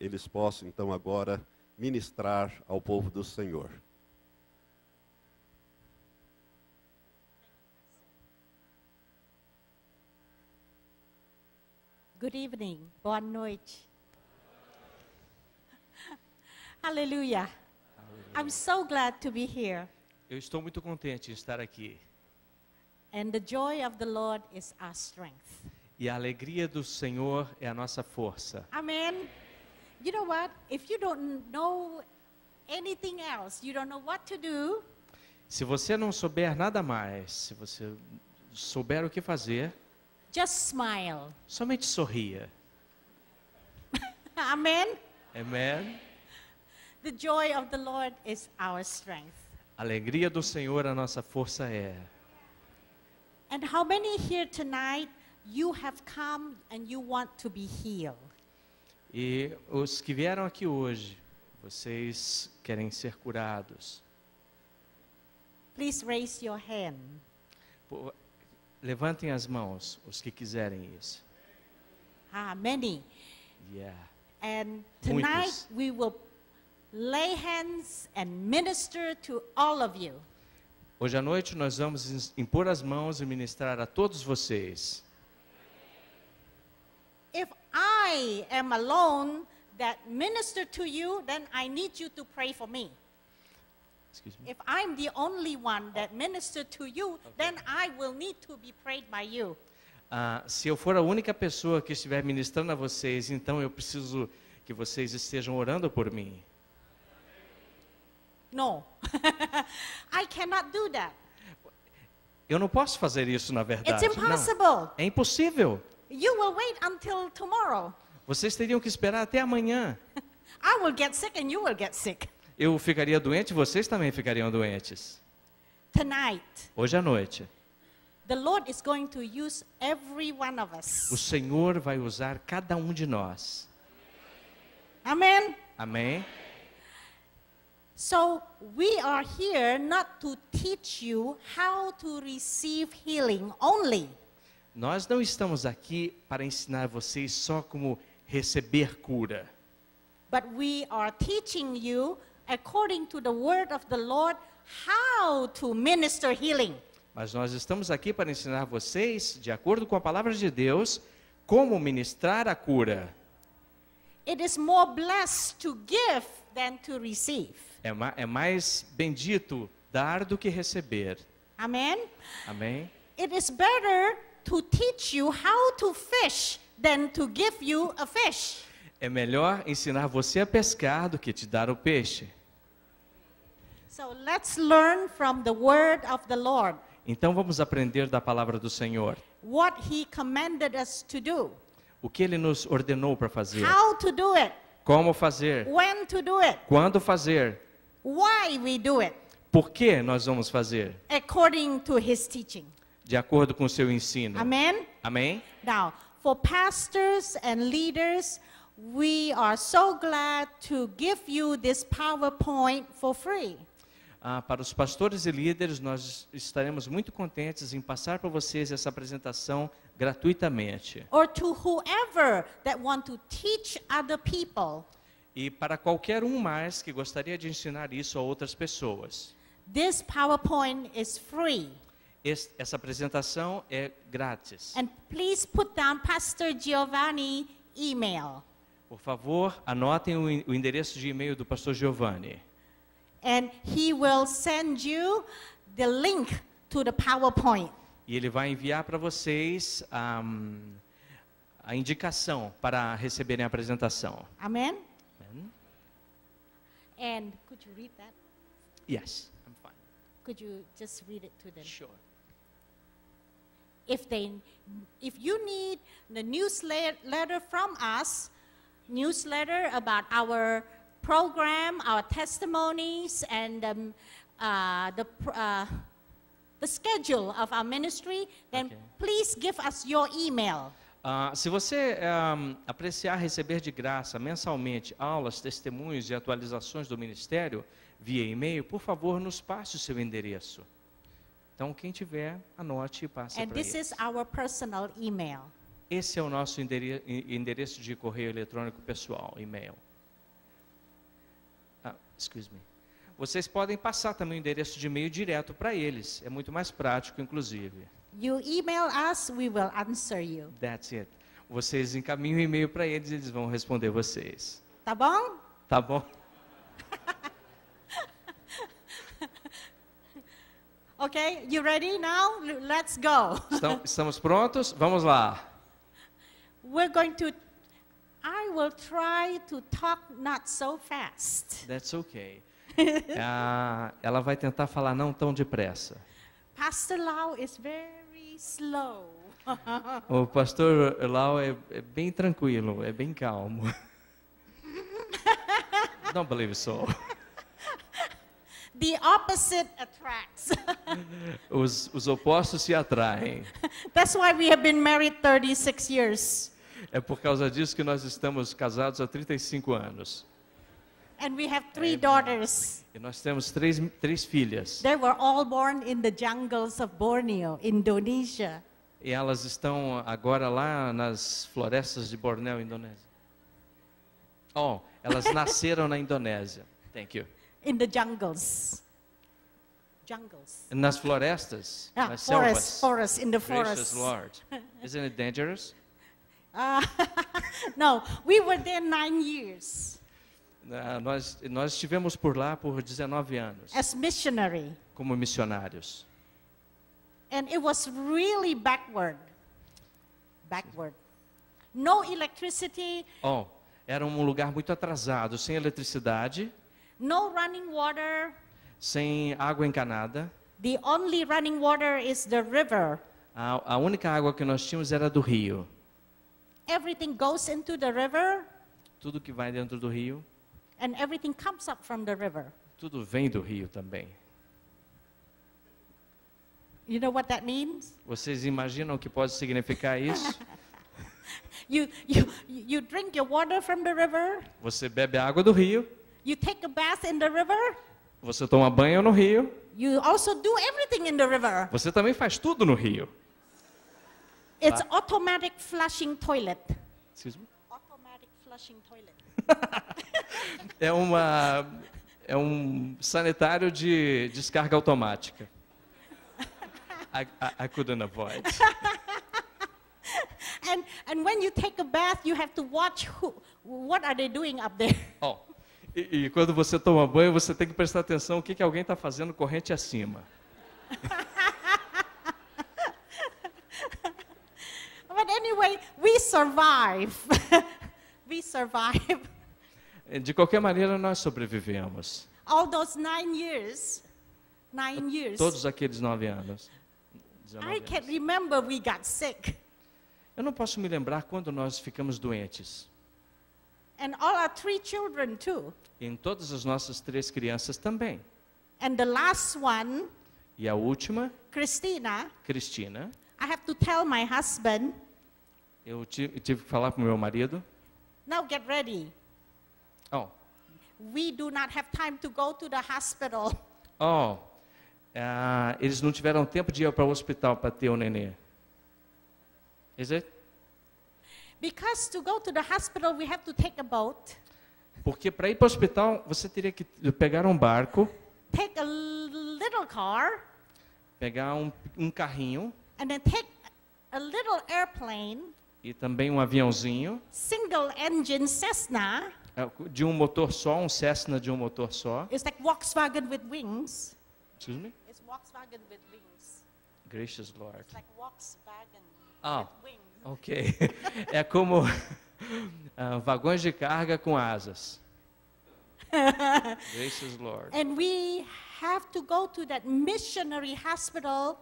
eles possam então agora ministrar ao povo do Senhor. Good evening, boa noite. Hallelujah. I'm so glad to be here. Eu estou muito contente de estar aqui. And the joy of the Lord is our strength. E a alegria do Senhor é a nossa força. Amém you know what? If you don't know anything else, you don't know what to do. Se você não souber nada mais, se você souber o que fazer, just smile. Somente sorria. Amen. Amen. The joy of the Lord is our strength. alegria do Senhor a nossa força é. And how many here tonight you have come and you want to be healed? E os que vieram aqui hoje, vocês querem ser curados. Please raise your hand. levantem as mãos, os que quiserem isso. Ah, many. Yeah. And tonight Muitos. we will lay hands and minister to all of you. Hoje à noite nós vamos impor as mãos e ministrar a todos vocês. I am alone that minister to you, then I need you to pray for me. Excuse me. If I'm the only one that oh. minister to you, okay. then I will need to be prayed by you. Ah, se eu for a única pessoa que estiver ministrando a vocês, então eu preciso que vocês estejam orando por mim. No. I cannot do that. Eu não posso fazer isso, na verdade. It's impossible. Não. É impossível. You will wait until tomorrow. Vocês teriam que esperar até amanhã. I will get sick and you will get sick. Eu ficaria doente, vocês também ficariam doentes. Tonight. Hoje à noite. The Lord is going to use every one of us. O Senhor vai usar cada um de nós. Amém. Amém. So we are here not to teach you how to receive healing only. Nós não estamos aqui para ensinar vocês só como receber cura. But we are teaching you according to the word of the Lord how to minister healing. Mas nós estamos aqui para ensinar vocês, de acordo com a palavra de Deus, como ministrar a cura. É, ma é, mais bendito dar do que receber. Amém? Amém. It is better to teach you how to fish than to give you a fish. É melhor ensinar você a pescar do que te dar o peixe. So let's learn from the word of the Lord. Então vamos aprender da palavra do Senhor. What he commanded us to do. O que ele nos ordenou para fazer. How to do it. Como fazer? When to do it. Quando fazer? Why we do it. Por que nós vamos fazer? According to his teaching. De acordo com o seu ensino. Amém? Amém? Now, For pastors and leaders, we are so glad to give you this PowerPoint for free. Ah, para os pastores e líderes, nós estaremos muito contentes em passar para vocês essa apresentação gratuitamente. Or to whoever that want to teach other people. E para qualquer um mais que gostaria de ensinar isso a outras pessoas. This PowerPoint is free. Este, essa apresentação é grátis. And please put down Pastor Giovanni email. Por favor, anotem o, o endereço de e-mail do Pastor Giovanni. And he will send you the link to the PowerPoint. E ele vai enviar para vocês um, a indicação para receberem a apresentação. Amém? And could you read that? Yes, I'm fine. Could you just read it to them? Sure. If, they, if you need the newsletter from us, newsletter about our program, our testimonies, and um, uh, the, uh, the schedule of our ministry, then okay. please give us your email. Uh, se você um, eh, apreciar receber de graça mensalmente aulas, testemunhos e atualizações do ministério via e-mail, por favor, nos passe o seu endereço. Então, quem tiver, anote e passe para eles. is our personal email. Esse é o nosso endere- endereço de correio eletrônico pessoal, e-mail. Ah, excuse me. Vocês podem passar também o endereço de e-mail direto para eles. É muito mais prático, inclusive. You email us, we will answer you. That's it. Vocês encaminham o e-mail para eles e eles vão responder vocês. Tá bom? Tá bom? Okay, you ready now? Let's go. Estamos prontos? Vamos lá. We're going to I will try to talk not so fast. That's okay. Ah, ela vai tentar falar não tão depressa. Pastor Lau is very slow. o pastor Lau é, é bem tranquilo, é bem calmo. Don't believe so. The opposite attracts. os, os opostos se atraem. That's why we have been married 36 years. É por causa disso que nós estamos casados há 35 anos. And we have three é, daughters. E nós temos três, três filhas. They were all born in the jungles of Borneo, Indonesia. E elas estão agora lá nas florestas de Borneo, Indonésia. Oh, elas nasceram na Indonésia. Thank you in the jungles. Jungles. Nas florestas, ah, nas forest, selvas. Forest, in the forest. Lord. Isn't it dangerous? Uh, no, we were there nine years. Uh, nós, nós estivemos por lá por 19 anos. As missionary. Como missionários. And it was really backward. Backward. No electricity. Oh, era um lugar muito atrasado, sem eletricidade. No running water. Sem água encanada. The only running water is the river. A, a única água que nós tínhamos era do rio. Everything goes into the river. Tudo que vai dentro do rio. And everything comes up from the river. Tudo vem do rio também. You know what that means? Vocês imaginam o que pode significar isso? you, you, you drink your water from the river. Você bebe água do rio. You take a bath in the river. Você toma banho no rio. You also do everything in the river. Você também faz tudo no rio. It's tá? automatic flushing toilet. Excuse me? Automatic flushing toilet. é uma é um sanitário de descarga automática. I, I, I couldn't avoid. and and when you take a bath, you have to watch who, what are they doing up there. Oh, e, e, quando você toma banho, você tem que prestar atenção o que, que alguém está fazendo corrente acima. But anyway, we survive. we survive. Eh, de qualquer maneira, nós sobrevivemos. All those nine years, nine years. Todos aqueles nove anos. I can't remember we got sick. Eu não posso me lembrar quando nós ficamos doentes. And all our three children too. em todas as nossas três crianças também. And the last one, e a última, Christina. Cristina. I have to tell my husband. Eu tive, tive que falar para o meu marido. Now get ready. Oh. We do not have time to go to the hospital. Oh. Uh, eles não tiveram tempo de ir para o hospital para ter o nenê. Is it? Because to go to the hospital we have to take a boat. Porque para ir para o hospital você teria que pegar um barco. Take a little car. Pegar um, um carrinho. And then take a little airplane. E também um aviãozinho. Single engine Cessna. É, de um motor só, um Cessna de um motor só. It's like Volkswagen with wings. Excuse me? It's Volkswagen with wings. Gracious Lord. It's like Volkswagen ah. with wings. Ok. É como uh, vagões de carga com asas. Gracious Lord. And we have to go to that missionary hospital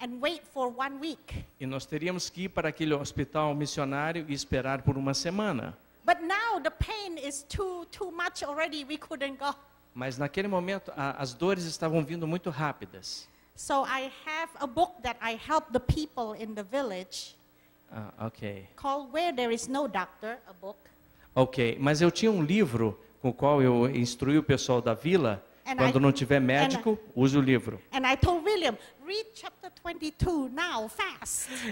and wait for one week. E nós teríamos que ir para aquele hospital missionário e esperar por uma semana. But now the pain is too too much already. We couldn't go. Mas naquele momento a, as dores estavam vindo muito rápidas. So I have a book that I help the people in the village. Ah, Called Where There Is No Doctor, a book. Ok, mas eu tinha um livro com o qual eu instruí o pessoal da vila. And Quando I, não tiver médico, and, use o livro. William, now,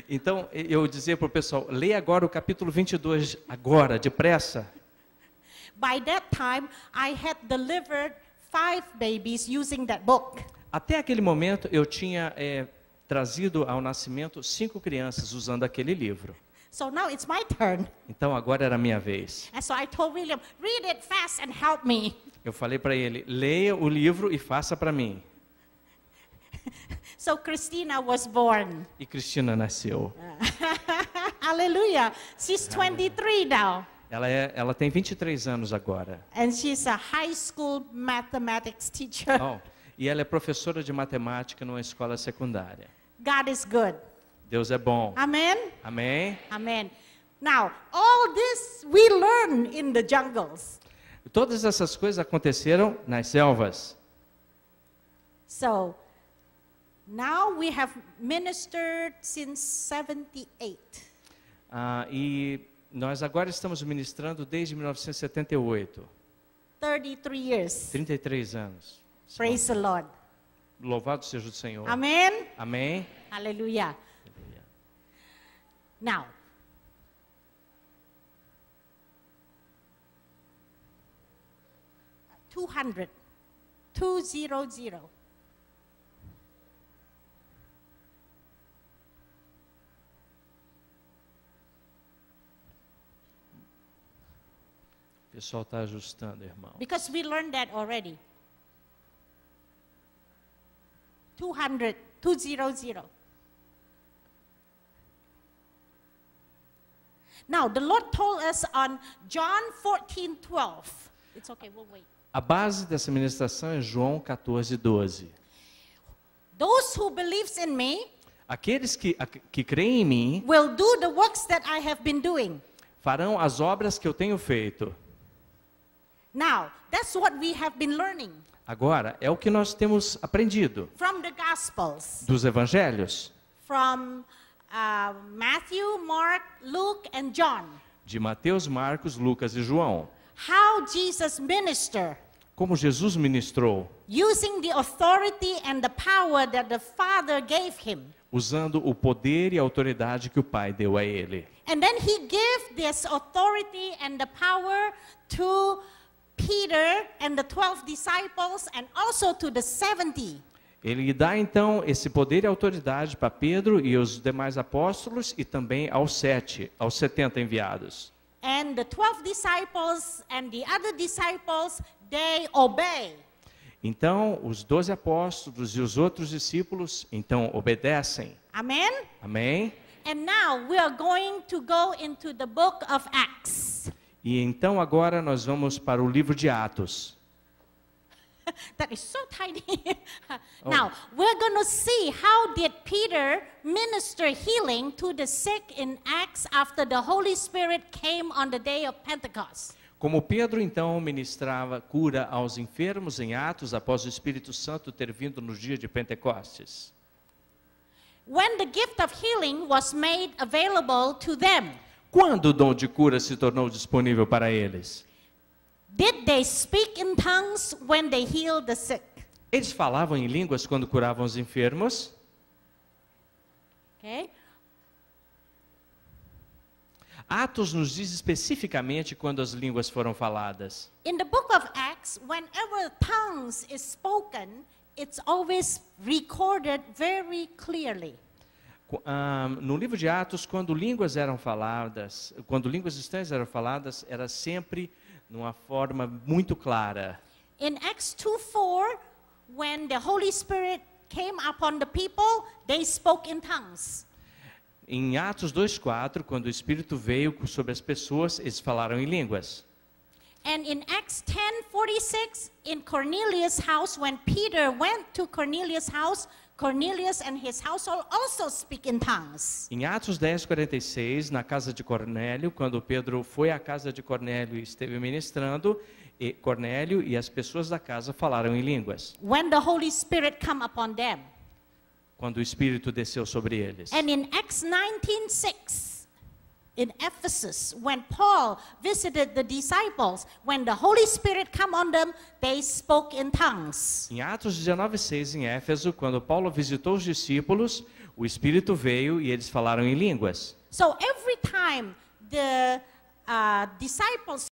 então eu dizia para o pessoal, leia agora o capítulo 22 agora, depressa. By that time, I had delivered five babies using that book. Até aquele momento eu tinha é, trazido ao nascimento cinco crianças usando aquele livro. So now it's my turn. Então agora era minha vez. Eu falei para ele, leia o livro e faça para mim. So Christina was born. E Cristina nasceu. Aleluia. She's 23 now. Ela, é, ela tem 23 anos agora. And she's a high school mathematics teacher. Oh, e ela é professora de matemática numa escola secundária. God is good. Deus é bom. Amém? Amém. Amém. Now, all this we learn in the jungles. Todas essas coisas aconteceram nas selvas. So, now we have ministered since 78. Ah, e nós agora estamos ministrando desde 1978. 33 years. 33 anos. Praise the Lord. Louvado seja o Senhor. Amém. Amém. Aleluia. Aleluia. Now. Two hundred, two zero zero. O pessoal está ajustando, irmão. Because we learned that already. 200, 200. Now, the Lord told us on John 14, 12. It's okay, we'll wait. A base dessa ministração é João 14, 12. Those who believes in me, Aqueles que, que creem em mim will do the works that I have been doing. farão as obras que eu tenho feito. Now, that's what we have been learning. Agora, é o que nós temos aprendido Gospels, dos evangelhos. From, uh, Matthew, Mark, Luke and John. De Mateus, Marcos, Lucas e João. How Jesus como Jesus ministrou, usando o poder e a autoridade que o Pai deu a ele. e então Ele deu essa autoridade e o poder Peter and the 12 disciples and also to the 70. Ele dá então esse poder e autoridade para Pedro e os demais apóstolos e também aos sete, aos setenta enviados. And the 12 disciples and the other disciples they obey. Então os doze apóstolos e os outros discípulos então obedecem. Amém. Amém. And now we are going to go into the book of Acts. E então agora nós vamos para o livro de Atos. that is so tiny. oh. we're going to see how did Peter minister healing to the sick in Acts after the Holy Spirit came on the day of Pentecost. Como Pedro então ministrava cura aos enfermos em Atos após o Espírito Santo ter vindo no dia de Pentecostes. When the gift of healing was made available to them. Quando o dom de cura se tornou disponível para eles? Did they speak in tongues when they healed the sick? Eles falavam em línguas quando curavam os enfermos? Okay. Atos nos diz especificamente quando as línguas foram faladas. In the book of Acts, whenever tongues is spoken, it's always recorded very clearly. Ah, no livro de Atos, quando línguas eram faladas, quando línguas estranhas eram faladas, era sempre numa forma muito clara. In Acts 2:4, when the Holy Spirit came upon the people, they spoke in tongues. Em Atos 2:4, quando o Espírito veio sobre as pessoas, eles falaram em línguas. And in Acts 10:46, in Cornelius' house, when Peter went to Cornelius' house, Cornelius and his household also speak in tongues. Em Atos 10:46, na casa de Cornélio, quando Pedro foi à casa de Cornélio e esteve ministrando, e Cornélio e as pessoas da casa falaram em línguas. When the Holy Spirit come upon them. Quando o Espírito desceu sobre eles. And in Acts 19:6 in Ephesus, when Paul visited the disciples, when the Holy Spirit on them, they spoke in tongues. Em Atos 19:6 em Éfeso, quando Paulo visitou os discípulos, o Espírito veio e eles falaram em línguas. So every time the uh, disciples